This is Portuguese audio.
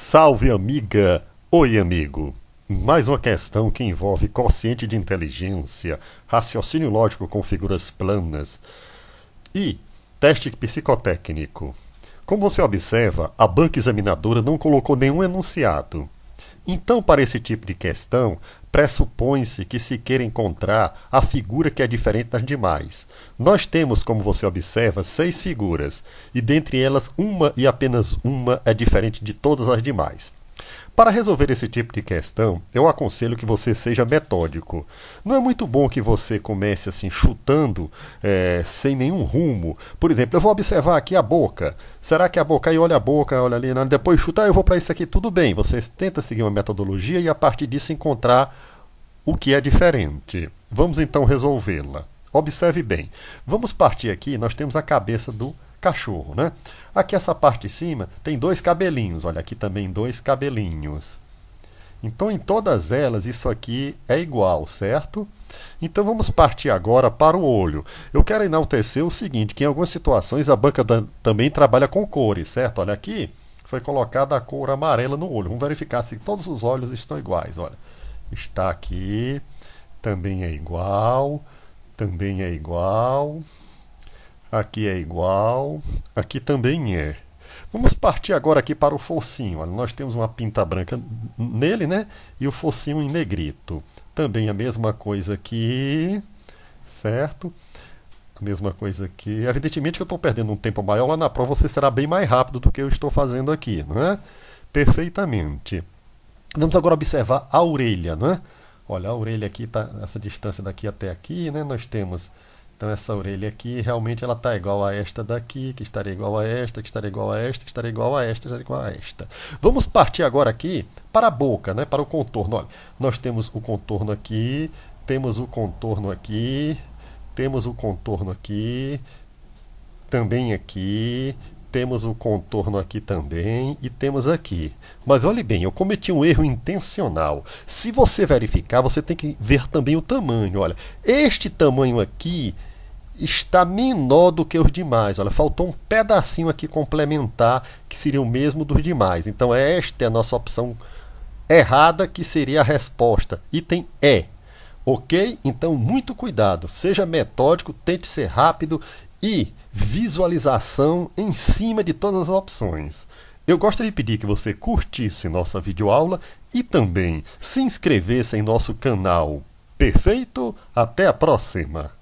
Salve amiga, oi amigo. Mais uma questão que envolve quociente de inteligência, raciocínio lógico com figuras planas e teste psicotécnico. Como você observa, a banca examinadora não colocou nenhum enunciado. Então, para esse tipo de questão, pressupõe-se que se queira encontrar a figura que é diferente das demais. Nós temos, como você observa, seis figuras, e dentre elas, uma e apenas uma é diferente de todas as demais. Para resolver esse tipo de questão, eu aconselho que você seja metódico. Não é muito bom que você comece assim chutando é, sem nenhum rumo. Por exemplo, eu vou observar aqui a boca. Será que a boca aí olha a boca, olha ali, né? depois chuta, ah, eu vou para isso aqui, tudo bem. Você tenta seguir uma metodologia e a partir disso encontrar o que é diferente. Vamos então resolvê-la. Observe bem. Vamos partir aqui, nós temos a cabeça do cachorro, né? Aqui essa parte de cima tem dois cabelinhos, olha aqui também dois cabelinhos. Então em todas elas isso aqui é igual, certo? Então vamos partir agora para o olho. Eu quero enaltecer o seguinte, que em algumas situações a banca também trabalha com cores, certo? Olha aqui, foi colocada a cor amarela no olho. Vamos verificar se todos os olhos estão iguais, olha. Está aqui, também é igual, também é igual, Aqui é igual, aqui também é. Vamos partir agora aqui para o focinho. Olha, nós temos uma pinta branca nele, né? E o focinho em negrito. Também a mesma coisa aqui, certo? A mesma coisa aqui. Evidentemente que eu estou perdendo um tempo maior. Lá na prova você será bem mais rápido do que eu estou fazendo aqui, não é? Perfeitamente. Vamos agora observar a orelha, não é? Olha, a orelha aqui está essa distância daqui até aqui, né? Nós temos então essa orelha aqui realmente ela está igual a esta daqui, que estaria igual a esta, que estaria igual a esta, que estaria igual a esta, que estaria igual a esta. Vamos partir agora aqui para a boca, né? para o contorno. Olha, nós temos o contorno aqui, temos o contorno aqui, temos o contorno aqui, também aqui, temos o contorno aqui também e temos aqui. Mas olhe bem, eu cometi um erro intencional. Se você verificar, você tem que ver também o tamanho. Olha, este tamanho aqui está menor do que os demais. Olha, faltou um pedacinho aqui complementar que seria o mesmo dos demais. Então esta é a nossa opção errada que seria a resposta. Item E. Ok? Então, muito cuidado. Seja metódico, tente ser rápido e visualização em cima de todas as opções. Eu gostaria de pedir que você curtisse nossa videoaula e também se inscrevesse em nosso canal. Perfeito? Até a próxima!